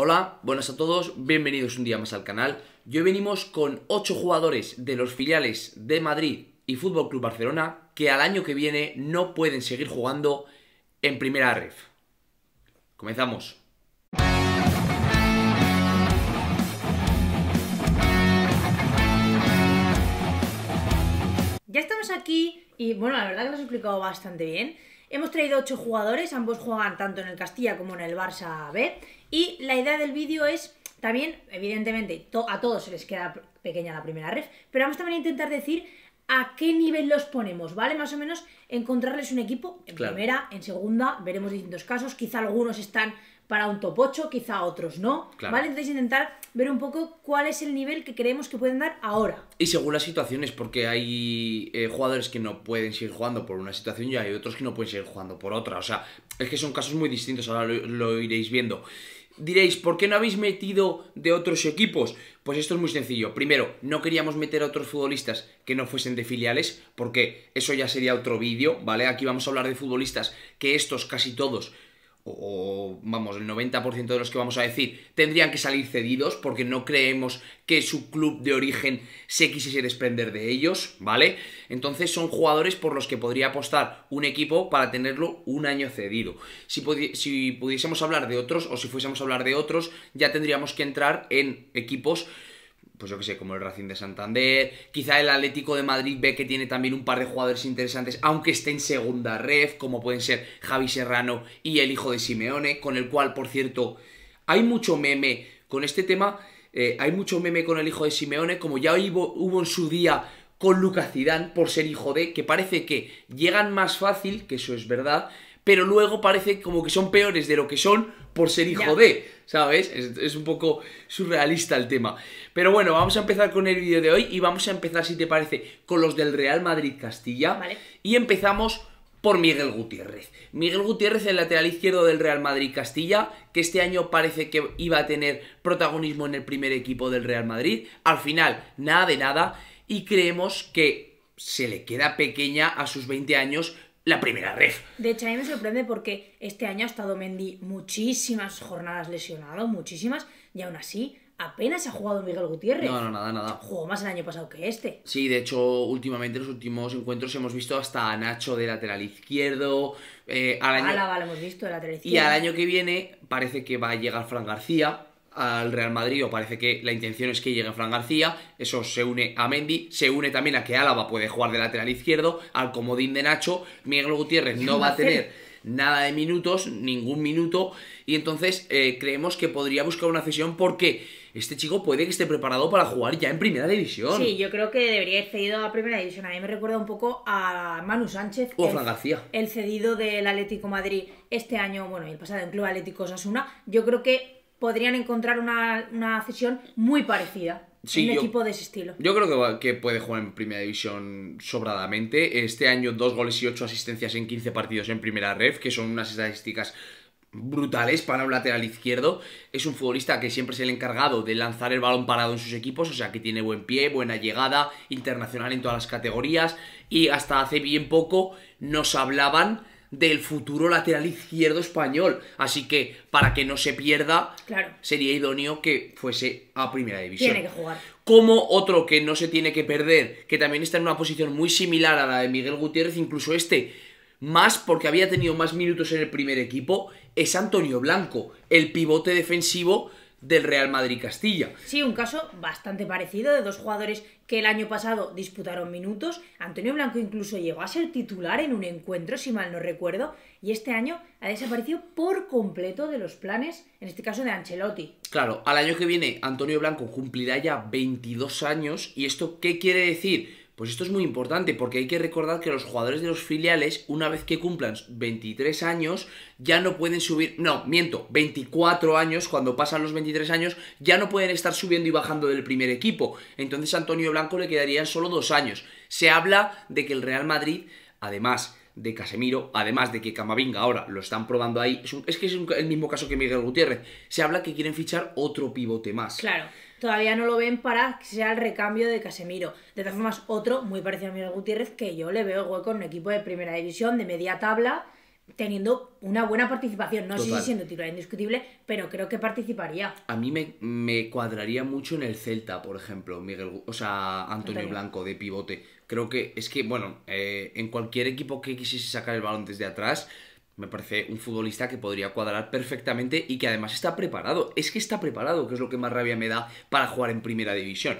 Hola, buenas a todos, bienvenidos un día más al canal. Hoy venimos con 8 jugadores de los filiales de Madrid y Fútbol Club Barcelona que al año que viene no pueden seguir jugando en Primera Ref. Comenzamos. Ya estamos aquí y bueno, la verdad que lo has explicado bastante bien. Hemos traído ocho jugadores, ambos juegan tanto en el Castilla como en el Barça B. Y la idea del vídeo es también, evidentemente, a todos se les queda pequeña la primera red, pero vamos también a intentar decir a qué nivel los ponemos, ¿vale? Más o menos encontrarles un equipo en primera, en segunda, veremos distintos casos, quizá algunos están para un top 8, quizá otros no. ¿Vale? Entonces intentar ver un poco cuál es el nivel que creemos que pueden dar ahora. Y según las situaciones, porque hay eh, jugadores que no pueden seguir jugando por una situación y hay otros que no pueden seguir jugando por otra. O sea, es que son casos muy distintos, ahora lo, lo iréis viendo. Diréis, ¿por qué no habéis metido de otros equipos? Pues esto es muy sencillo. Primero, no queríamos meter a otros futbolistas que no fuesen de filiales, porque eso ya sería otro vídeo, ¿vale? Aquí vamos a hablar de futbolistas que estos casi todos o vamos, el 90% de los que vamos a decir, tendrían que salir cedidos porque no creemos que su club de origen se quisiese desprender de ellos, ¿vale? Entonces son jugadores por los que podría apostar un equipo para tenerlo un año cedido. Si, si pudiésemos hablar de otros o si fuésemos a hablar de otros, ya tendríamos que entrar en equipos pues yo que sé, como el Racing de Santander, quizá el Atlético de Madrid ve que tiene también un par de jugadores interesantes, aunque esté en segunda ref, como pueden ser Javi Serrano y el hijo de Simeone, con el cual, por cierto, hay mucho meme con este tema, eh, hay mucho meme con el hijo de Simeone, como ya hubo, hubo en su día con Lucas Zidane por ser hijo de, que parece que llegan más fácil, que eso es verdad, pero luego parece como que son peores de lo que son por ser hijo de, ¿sabes? Es, un poco surrealista el tema. Pero bueno, vamos a empezar con el vídeo de hoy y vamos a empezar, si te parece, con los del Real Madrid Castilla. Y empezamos por Miguel Gutiérrez. Miguel Gutiérrez, el lateral izquierdo del Real Madrid Castilla, que este año parece que iba a tener protagonismo en el primer equipo del Real Madrid. Al final, nada de nada. Y creemos que se le queda pequeña a sus 20 años la primera ref De hecho, a mí me sorprende porque este año ha estado Mendy muchísimas jornadas lesionado, muchísimas, y aún así apenas ha jugado Miguel Gutiérrez. No, no, nada, nada. Jugó más el año pasado que este. Sí, de hecho, últimamente en los últimos encuentros hemos visto hasta a Nacho de lateral izquierdo. Eh, al año... hemos visto de lateral izquierdo. Y al año que viene parece que va a llegar Fran García al Real Madrid o parece que la intención es que llegue Fran García, eso se une a Mendy, se une también a que Álava puede jugar de lateral izquierdo, al comodín de Nacho, Miguel Gutiérrez no va a tener nada de minutos, ningún minuto, y entonces eh, creemos que podría buscar una cesión porque este chico puede que esté preparado para jugar ya en primera división. Sí, yo creo que debería haber cedido a primera división. A mí me recuerda un poco a Manu Sánchez. O Fran García. El cedido del Atlético Madrid este año, bueno, y el pasado en Club Atlético Osasuna. Yo creo que podrían encontrar una, una cesión muy parecida. Sí, un equipo de ese estilo. Yo creo que, que, puede jugar en primera división sobradamente. Este año, dos goles y ocho asistencias en 15 partidos en primera ref, que son unas estadísticas brutales para un lateral izquierdo. Es un futbolista que siempre es el encargado de lanzar el balón parado en sus equipos, o sea que tiene buen pie, buena llegada, internacional en todas las categorías. Y hasta hace bien poco nos hablaban del futuro lateral izquierdo español. Así que, para que no se pierda, sería idóneo que fuese a primera división. Tiene que jugar. Como otro que no se tiene que perder, que también está en una posición muy similar a la de Miguel Gutiérrez, incluso este, más porque había tenido más minutos en el primer equipo, es Antonio Blanco, el pivote defensivo del Real Madrid Castilla. Sí, un caso bastante parecido de dos jugadores que el año pasado disputaron minutos. Antonio Blanco incluso llegó a ser titular en un encuentro, si mal no recuerdo, y este año ha desaparecido por completo de los planes, en este caso de Ancelotti. Claro, al año que viene Antonio Blanco cumplirá ya 22 años y esto ¿qué quiere decir? Pues esto es muy importante porque hay que recordar que los jugadores de los filiales, una vez que cumplan 23 años, ya no pueden subir, no, miento, 24 años, cuando pasan los 23 años, ya no pueden estar subiendo y bajando del primer equipo. Entonces a Antonio Blanco le quedarían solo dos años. Se habla de que el Real Madrid, además de Casemiro, además de que Camavinga ahora lo están probando ahí, es, que es el mismo caso que Miguel Gutiérrez, se habla que quieren fichar otro pivote más. Claro todavía no lo ven para que sea el recambio de Casemiro. De todas formas, otro muy parecido a Miguel Gutiérrez que yo le veo hueco en un equipo de primera división, de media tabla, teniendo una buena participación. No sigue sé si siendo titular indiscutible, pero creo que participaría. A mí me, me, cuadraría mucho en el Celta, por ejemplo, Miguel, o sea, Antonio, Blanco de pivote. Creo que es que, bueno, eh, en cualquier equipo que quisiese sacar el balón desde atrás, me parece un futbolista que podría cuadrar perfectamente y que además está preparado. Es que está preparado, que es lo que más rabia me da para jugar en primera división.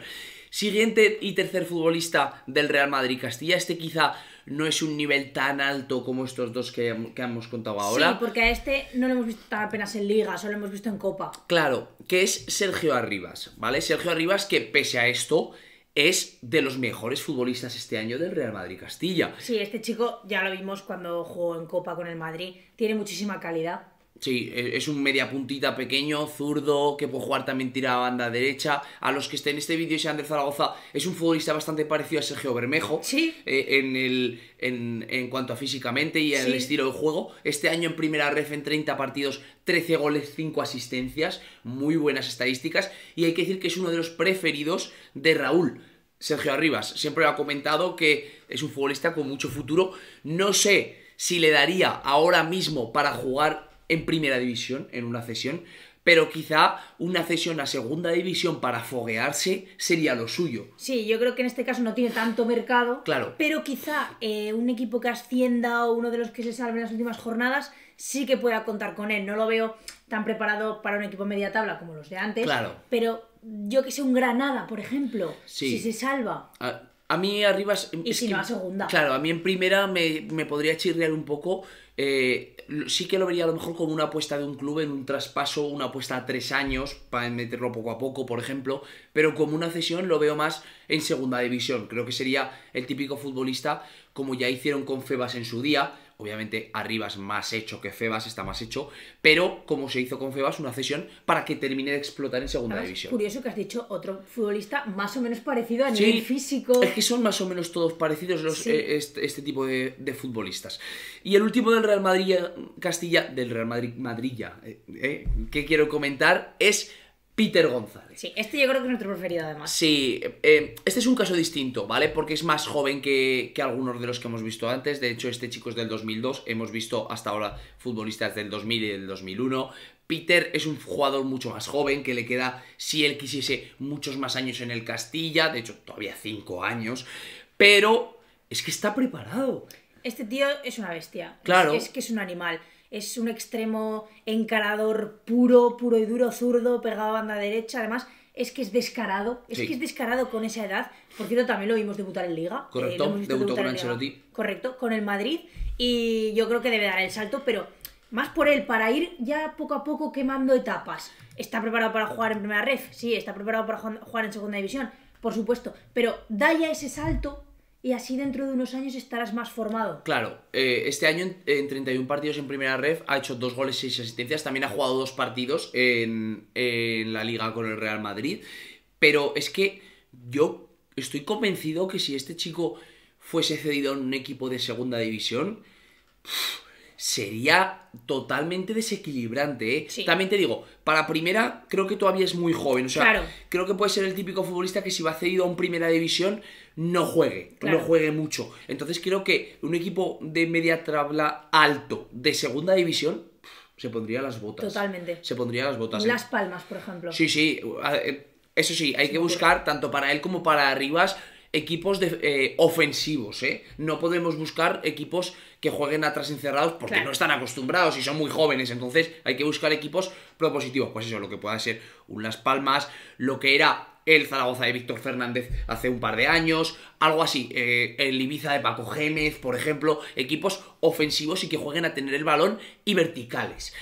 Siguiente y tercer futbolista del Real Madrid Castilla. Este quizá no es un nivel tan alto como estos dos que, hemos contado ahora. Sí, porque a este no lo hemos visto tan apenas en Liga, solo lo hemos visto en Copa. Claro, que es Sergio Arribas, ¿vale? Sergio Arribas que pese a esto es de los mejores futbolistas este año del Real Madrid Castilla. Sí, este chico ya lo vimos cuando jugó en Copa con el Madrid, tiene muchísima calidad. Sí, e, es un media puntita pequeño, zurdo, que puede jugar también tira a banda derecha. A los que estén en este vídeo sean de Zaragoza, es un futbolista bastante parecido a Sergio Bermejo. Sí. Eh, en, el, en, cuanto a físicamente y en el estilo de juego. Este año en primera ref en 30 partidos, 13 goles, 5 asistencias. Muy buenas estadísticas. Y hay que decir que es uno de los preferidos de Raúl. Sergio Arribas siempre ha comentado que es un futbolista con mucho futuro. No sé si le daría ahora mismo para jugar en primera división, en una cesión, pero quizá una cesión a segunda división para foguearse sería lo suyo. Sí, yo creo que en este caso no tiene tanto mercado. Claro. Pero quizá eh, un equipo que ascienda o uno de los que se salve en las últimas jornadas sí que pueda contar con él. No lo veo tan preparado para un equipo media tabla como los de antes. Claro. Pero yo que sé, un Granada, por ejemplo, si se salva. Ah, a mí arriba... Es, que, segunda. Claro, a mí en primera me, podría chirrear un poco. Eh, sí que lo vería a lo mejor como una apuesta de un club en un traspaso, una apuesta a tres años para meterlo poco a poco, por ejemplo. Pero como una cesión lo veo más en segunda división. Creo que sería el típico futbolista como ya hicieron con Febas en su día Obviamente Arribas más hecho que Febas, está más hecho, pero como se hizo con Febas, una cesión para que termine de explotar en segunda división. división. Curioso que has dicho otro futbolista más o menos parecido a nivel físico. Es que son más o menos todos parecidos los, eh, este, este, tipo de, futbolistas. Y el último del Real Madrid Castilla, del Real Madrid Madrilla, eh, eh, que quiero comentar es Peter González. Sí, este yo creo que es nuestro preferido además. Sí, eh, este es un caso distinto, ¿vale? Porque es más joven que, algunos de los que hemos visto antes. De hecho, este chico es del 2002. Hemos visto hasta ahora futbolistas del 2000 y del 2001. Peter es un jugador mucho más joven que le queda, si él quisiese, muchos más años en el Castilla. De hecho, todavía cinco años. Pero es que está preparado. Este tío es una bestia. Claro. es que es un animal es un extremo encarador puro, puro y duro, zurdo, pegado a banda derecha. Además, es que es descarado, es que es descarado con esa edad. Por cierto, también lo vimos debutar en Liga. Eh, Correcto, debutó con Ancelotti. Correcto, con el Madrid. Y yo creo que debe dar el salto, pero más por él, para ir ya poco a poco quemando etapas. Está preparado para jugar en primera ref, sí, está preparado para jugar en segunda división, por supuesto. Pero da ya ese salto y así dentro de unos años estarás más formado. Claro, eh, este año en, 31 partidos en primera ref ha hecho dos goles, y seis asistencias, también ha jugado dos partidos en, la liga con el Real Madrid, pero es que yo estoy convencido que si este chico fuese cedido a un equipo de segunda división, sería totalmente desequilibrante. ¿eh? También te digo, para primera creo que todavía es muy joven. O sea, creo que puede ser el típico futbolista que si va cedido a un primera división no juegue, no juegue mucho. Entonces creo que un equipo de media tabla alto de segunda división se pondría las botas. Totalmente. Se pondría las botas. ¿eh? Las Palmas, por ejemplo. Sí, sí. Eh, eso sí, hay que buscar tanto para él como para arribas, equipos de, eh, ofensivos, ¿eh? No podemos buscar equipos que jueguen atrás encerrados porque no están acostumbrados y son muy jóvenes. Entonces hay que buscar equipos propositivos. Pues eso, lo que pueda ser un Las Palmas, lo que era el Zaragoza de Víctor Fernández hace un par de años, algo así, eh, el Ibiza de Paco Gémez, por ejemplo, equipos ofensivos y que jueguen a tener el balón y verticales.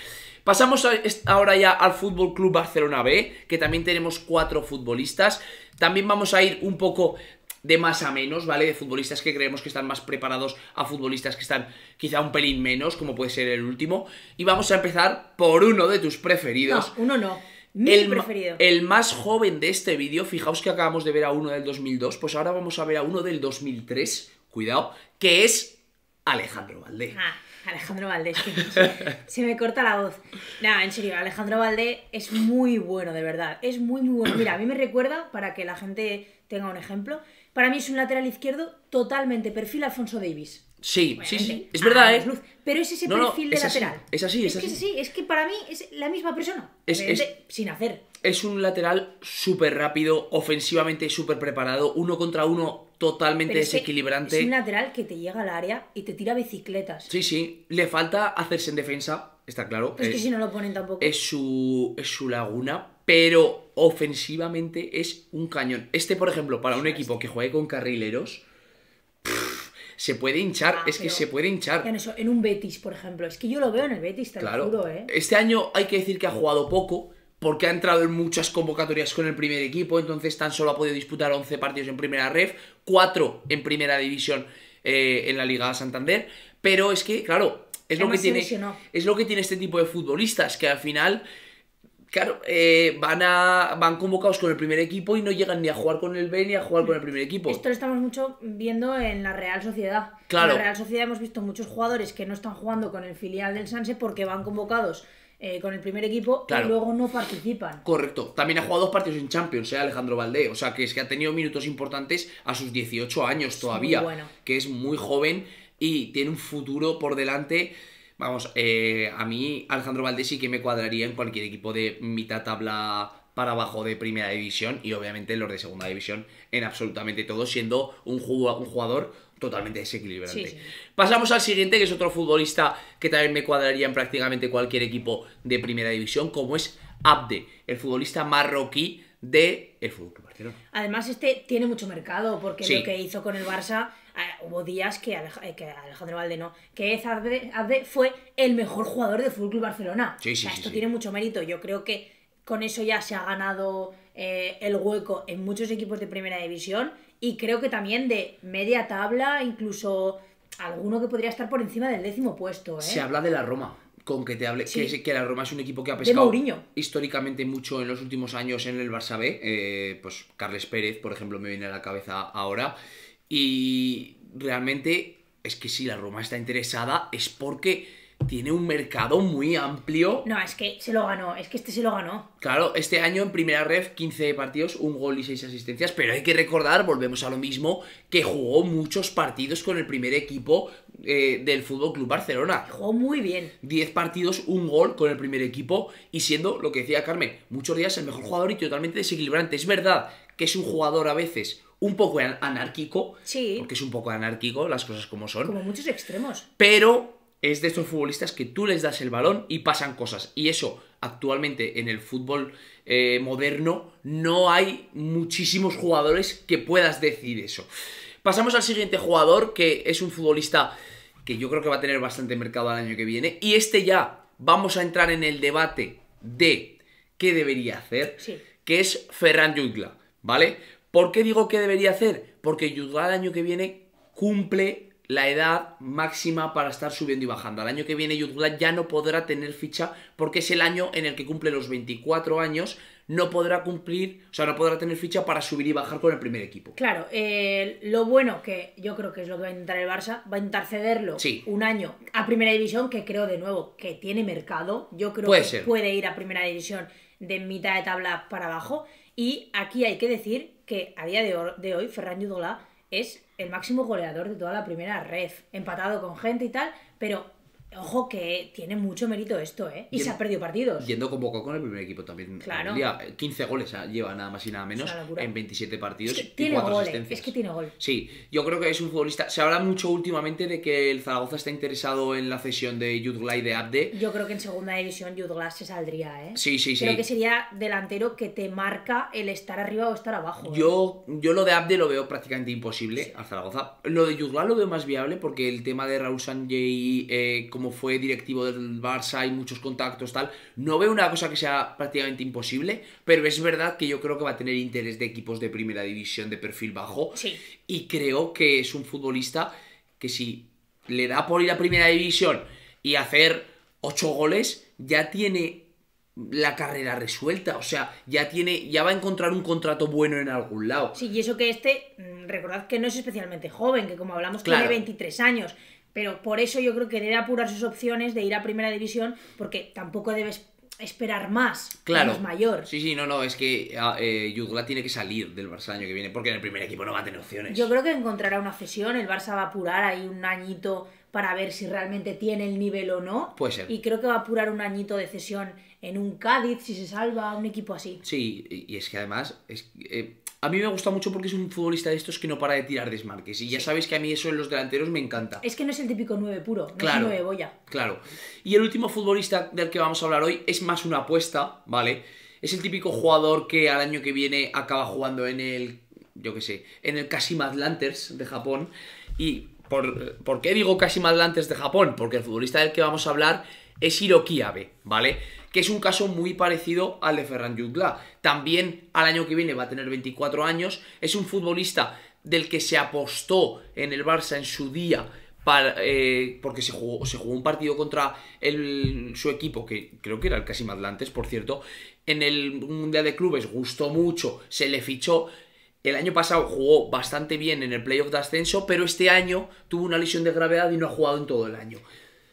Pasamos ahora ya al Fútbol Club Barcelona B, que también tenemos cuatro futbolistas. También vamos a ir un poco de más a menos, ¿vale? De futbolistas que creemos que están más preparados a futbolistas que están quizá un pelín menos, como puede ser el último. Y vamos a empezar por uno de tus preferidos. No, uno no. Mi el, preferido. El más joven de este vídeo, fijaos que acabamos de ver a uno del 2002, pues ahora vamos a ver a uno del 2003, cuidado, que es Alejandro Valdés Ah. Alejandro Valdés, se, me corta la voz. Nada, en serio, Alejandro Valdés es muy bueno, de verdad. Es muy, muy bueno. Mira, a mí me recuerda, para que la gente tenga un ejemplo, para mí es un lateral izquierdo totalmente perfil Alfonso Davis. Sí, sí, sí. Es verdad, ¿eh? Pero es ese perfil de lateral. es así, es, así. Que es que para mí es la misma persona. Es, sin hacer. Es un lateral súper rápido, ofensivamente súper preparado, uno contra uno totalmente desequilibrante. Es un lateral que te llega al área y te tira bicicletas. Sí, sí. Le falta hacerse en defensa, está claro. es que si no lo ponen tampoco. Es su, es su laguna, pero ofensivamente es un cañón. Este, por ejemplo, para un equipo que juegue con carrileros, se puede hinchar, ah, es que se puede hinchar. En, un Betis, por ejemplo, es que yo lo veo en el Betis, claro. ¿eh? Este año hay que decir que ha jugado poco, porque ha entrado en muchas convocatorias con el primer equipo, entonces tan solo ha podido disputar 11 partidos en primera ref, 4 en primera división eh, en la Liga Santander, pero es que, claro, es lo que, tiene, es lo que tiene este tipo de futbolistas, que al final claro, eh, van a van convocados con el primer equipo y no llegan ni a jugar con el B ni a jugar con el primer equipo. Esto lo estamos mucho viendo en la Real Sociedad. Claro. En la Real Sociedad hemos visto muchos jugadores que no están jugando con el filial del Sanse porque van convocados eh, con el primer equipo y luego no participan. Correcto. También ha jugado dos partidos en Champions, ¿eh? Alejandro Valdé. O sea, que es que ha tenido minutos importantes a sus 18 años todavía. Que es muy joven y tiene un futuro por delante Vamos, eh, a mí Alejandro Valdés sí que me cuadraría en cualquier equipo de mitad tabla para abajo de primera división y obviamente los de segunda división en absolutamente todo, siendo un jugador totalmente desequilibrante. Pasamos al siguiente, que es otro futbolista que también me cuadraría en prácticamente cualquier equipo de primera división, como es Abde, el futbolista marroquí de el Fútbol Barcelona. Además, este tiene mucho mercado, porque lo que hizo con el Barça Ah, hubo días que, eh, Alejandro Valde que Zabde fue el mejor jugador de Fútbol Barcelona. esto tiene mucho mérito. Yo creo que con eso ya se ha ganado eh, el hueco en muchos equipos de primera división y creo que también de media tabla, incluso alguno que podría estar por encima del décimo puesto. ¿eh? Se habla de la Roma con que te hable, que, la Roma es un equipo que ha pescado históricamente mucho en los últimos años en el Barça B. pues Carles Pérez, por ejemplo, me viene a la cabeza ahora. Y realmente es que si la Roma está interesada es porque tiene un mercado muy amplio. No, es que se lo ganó, es que este se lo ganó. Claro, este año en primera ref 15 partidos, un gol y 6 asistencias, pero hay que recordar, volvemos a lo mismo, que jugó muchos partidos con el primer equipo eh, del Fútbol Club Barcelona. jugó muy bien. 10 partidos, un gol con el primer equipo y siendo lo que decía Carmen, muchos días el mejor jugador y totalmente desequilibrante. Es verdad que es un jugador a veces un poco anárquico. Porque es un poco anárquico, las cosas como son. Como muchos extremos. Pero es de estos futbolistas que tú les das el balón y pasan cosas. Y eso, actualmente en el fútbol eh, moderno, no hay muchísimos jugadores que puedas decir eso. Pasamos al siguiente jugador, que es un futbolista que yo creo que va a tener bastante mercado el año que viene. Y este ya, vamos a entrar en el debate de qué debería hacer, que es Ferran Jutla, ¿vale? ¿Por qué digo que debería hacer? Porque Yudgal el año que viene cumple la edad máxima para estar subiendo y bajando. Al año que viene Yudgal ya no podrá tener ficha porque es el año en el que cumple los 24 años, no podrá cumplir, o sea, no podrá tener ficha para subir y bajar con el primer equipo. Claro, eh, lo bueno que yo creo que es lo que va a intentar el Barça, va a intentar cederlo un año a Primera División, que creo de nuevo que tiene mercado, yo creo que puede ir a Primera División de mitad de tabla para abajo. Y aquí hay que decir que a día de, hoy Ferran Yudola es el máximo goleador de toda la primera red, empatado con gente y tal, pero Ojo que tiene mucho mérito esto, ¿eh? Y, se ha perdido partidos. Yendo con poco con el primer equipo también. Claro. 15 eh, goles ah, lleva nada más y nada menos en 27 partidos tiene y ¿eh? Es que tiene gol. Sí, yo creo que es un futbolista. Se habla mucho últimamente de que el Zaragoza está interesado en la cesión de Yudgla y de Abde. Yo creo que en segunda división Yudgla se saldría, ¿eh? Sí, sí, sí. Creo que sería delantero que te marca el estar arriba o estar abajo. ¿eh? Yo, yo lo de Abde lo veo prácticamente imposible al Zaragoza. Lo de Yudgla lo veo más viable porque el tema de Raúl Sanjay como fue directivo del Barça, y muchos contactos, tal. No veo una cosa que sea prácticamente imposible, pero es verdad que yo creo que va a tener interés de equipos de primera división de perfil bajo. Y creo que es un futbolista que si le da por ir a primera división y hacer ocho goles, ya tiene la carrera resuelta, o sea, ya tiene, ya va a encontrar un contrato bueno en algún lado. Sí, y eso que este, mm, recordad que no es especialmente joven, que como hablamos tiene 23 años, pero por eso yo creo que debe apurar sus opciones de ir a primera división, porque tampoco debes esperar más. Claro. Es mayor. Sí, sí, no, no, es que ah, eh, Yugla tiene que salir del Barça el año que viene, porque en el primer equipo no va a tener opciones. Yo creo que encontrará una cesión, el Barça va a apurar ahí un añito para ver si realmente tiene el nivel o no. Puede ser. Y creo que va a apurar un añito de cesión en un Cádiz, si se salva, un equipo así. Sí, y es que además, es, eh, a mí me gusta mucho porque es un futbolista de estos que no para de tirar desmarques. Y ya sabéis que a mí eso en los delanteros me encanta. Es que no es el típico 9 puro, no claro, es el 9 boya. Claro. Y el último futbolista del que vamos a hablar hoy es más una apuesta, ¿vale? Es el típico jugador que al año que viene acaba jugando en el, yo qué sé, en el Kashima Atlanters de Japón. Y por, ¿por qué digo Kashima Atlanters de Japón? Porque el futbolista del que vamos a hablar es Hiroki Abe, ¿vale? que es un caso muy parecido al de Ferran Jutla... También al año que viene va a tener 24 años, es un futbolista del que se apostó en el Barça en su día eh, porque se jugó, se jugó un partido contra su equipo, que creo que era el Casim por cierto, en el Mundial de Clubes, gustó mucho, se le fichó. El año pasado jugó bastante bien en el playoff de ascenso, pero este año tuvo una lesión de gravedad y no ha jugado en todo el año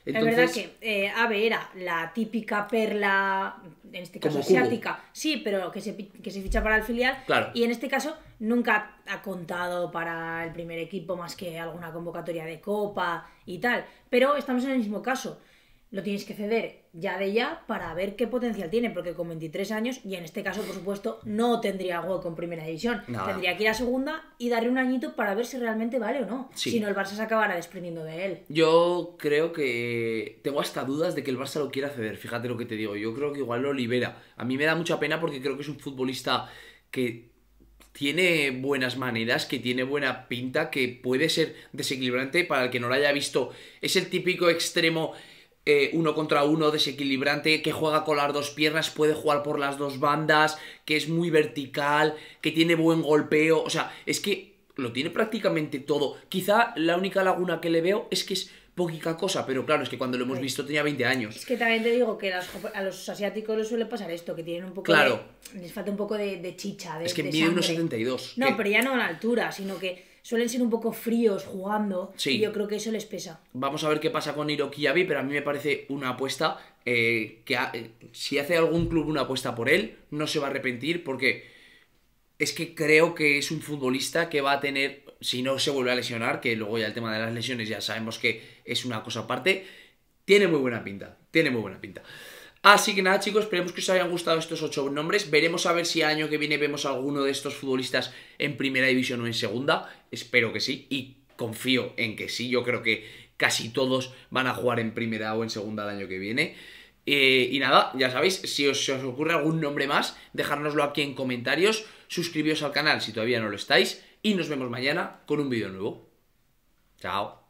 es verdad que eh, Ave era la típica perla, en este caso asiática, sí, pero que se, que se, ficha para el filial. Y en este caso nunca ha contado para el primer equipo más que alguna convocatoria de copa y tal. Pero estamos en el mismo caso. Lo tienes que ceder ya de ya para ver qué potencial tiene, porque con 23 años, y en este caso, por supuesto, no tendría hueco en primera división. Tendría que ir a segunda y darle un añito para ver si realmente vale o no. Si no, el Barça se acabará desprendiendo de él. Yo creo que tengo hasta dudas de que el Barça lo quiera ceder, fíjate lo que te digo. Yo creo que igual lo libera. A mí me da mucha pena porque creo que es un futbolista que tiene buenas maneras, que tiene buena pinta, que puede ser desequilibrante para el que no lo haya visto. Es el típico extremo eh, uno contra uno desequilibrante, que juega con las dos piernas, puede jugar por las dos bandas, que es muy vertical, que tiene buen golpeo, o sea, es que lo tiene prácticamente todo. Quizá la única laguna que le veo es que es poquita cosa, pero claro, es que cuando lo hemos visto tenía 20 años. Es que también te digo que a los asiáticos les suele pasar esto, que tienen un poco claro. les falta un poco de, chicha, de Es que mide unos 72. No, pero ya no a la altura, sino que suelen ser un poco fríos jugando. Sí. Y yo creo que eso les pesa. Vamos a ver qué pasa con Hiroki pero a mí me parece una apuesta eh, que eh, si hace algún club una apuesta por él, no se va a arrepentir porque es que creo que es un futbolista que va a tener, si no se vuelve a lesionar, que luego ya el tema de las lesiones ya sabemos que es una cosa aparte, tiene muy buena pinta, tiene muy buena pinta. Así que nada, chicos, esperemos que os hayan gustado estos ocho nombres. Veremos a ver si año que viene vemos a alguno de estos futbolistas en primera división o en segunda. Espero que sí y confío en que sí. Yo creo que casi todos van a jugar en primera o en segunda el año que viene. Eh, y nada, ya sabéis, si os, ocurre algún nombre más, dejárnoslo aquí en comentarios. Suscribíos al canal si todavía no lo estáis. Y nos vemos mañana con un vídeo nuevo. Chao.